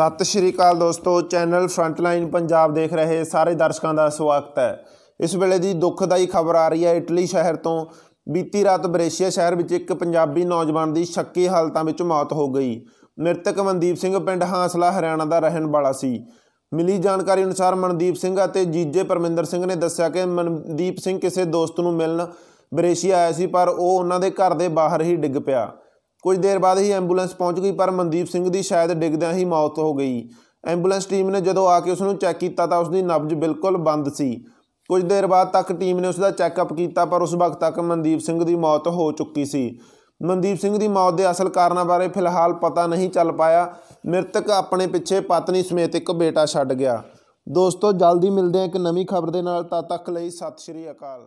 ਸਤਿ ਸ਼੍ਰੀ ਅਕਾਲ ਦੋਸਤੋ channel frontline Punjab ਦੇਖ ਰਹੇ ਸਾਰੇ ਦਰਸ਼ਕਾਂ ਦਾ ਸਵਾਗਤ ਹੈ ਇਸ ਵੇਲੇ ਦੀ ਦੁੱਖਦਾਈ ਖਬਰ ਆ ਰਹੀ ਹੈ ਇਟਲੀ ਸ਼ਹਿਰ ਤੋਂ ਬੀਤੀ ਰਾਤ ਬਰੇਸ਼ੀਆ ਸ਼ਹਿਰ ਵਿੱਚ ਇੱਕ ਪੰਜਾਬੀ ਨੌਜਵਾਨ ਦੀ ਸ਼ੱਕੀ ਹਾਲਤਾਂ ਵਿੱਚ ਮੌਤ ਹੋ ਗਈ ਮ੍ਰਿਤਕ ਮਨਦੀਪ ਸਿੰਘ ਪਿੰਡ ਹਾਸਲਾ ਹਰਿਆਣਾ ਦਾ ਰਹਿਣ ਵਾਲਾ ਸੀ ਮਿਲੀ ਜਾਣਕਾਰੀ ਅਨੁਸਾਰ ਮਨਦੀਪ ਸਿੰਘ ਅਤੇ ਜੀਜੇ ਪਰਮਿੰਦਰ ਸਿੰਘ ਨੇ ਦੱਸਿਆ ਕਿ ਮਨਦੀਪ ਸਿੰਘ ਕਿਸੇ ਦੋਸਤ ਨੂੰ ਮਿਲਣ ਬਰੇਸ਼ੀਆ ਆਇਆ ਸੀ ਪਰ ਉਹ ਉਹਨਾਂ ਦੇ ਘਰ ਦੇ ਬਾਹਰ ਹੀ ਡਿੱਗ ਪਿਆ ਕੁਝ ਦੇਰ ਬਾਅਦ ਹੀ ਐਂਬੂਲੈਂਸ ਪਹੁੰਚ ਗਈ ਪਰ ਮਨਦੀਪ ਸਿੰਘ ਦੀ ਸ਼ਾਇਦ ਡਿੱਗਦਿਆਂ ਹੀ ਮੌਤ ਹੋ ਗਈ ਐਂਬੂਲੈਂਸ ਟੀਮ ਨੇ ਜਦੋਂ ਆ ਕੇ ਉਸ ਨੂੰ ਚੈੱਕ ਕੀਤਾ ਤਾਂ ਉਸ ਦੀ ਨਬਜ਼ ਬਿਲਕੁਲ ਬੰਦ ਸੀ ਕੁਝ ਦੇਰ ਬਾਅਦ ਤੱਕ ਟੀਮ ਨੇ ਉਸ ਦਾ ਚੈੱਕਅਪ ਕੀਤਾ ਪਰ ਉਸ ਵਕਤ ਤੱਕ ਮਨਦੀਪ ਸਿੰਘ ਦੀ ਮੌਤ ਹੋ ਚੁੱਕੀ ਸੀ ਮਨਦੀਪ ਸਿੰਘ ਦੀ ਮੌਤ ਦੇ ਅਸਲ ਕਾਰਨਾਂ ਬਾਰੇ ਫਿਲਹਾਲ ਪਤਾ ਨਹੀਂ ਚੱਲ ਪਾਇਆ ਮ੍ਰਿਤਕ ਆਪਣੇ ਪਿੱਛੇ ਪਤਨੀ ਸਮੇਤ ਇੱਕ ਬੇਟਾ ਛੱਡ ਗਿਆ ਦੋਸਤੋ ਜਲਦੀ ਮਿਲਦੇ ਹਾਂ ਇੱਕ ਨਵੀਂ ਖਬਰ ਦੇ ਨਾਲ ਤਦ ਤੱਕ ਲਈ ਸਤਿ ਸ਼੍ਰੀ ਅਕਾਲ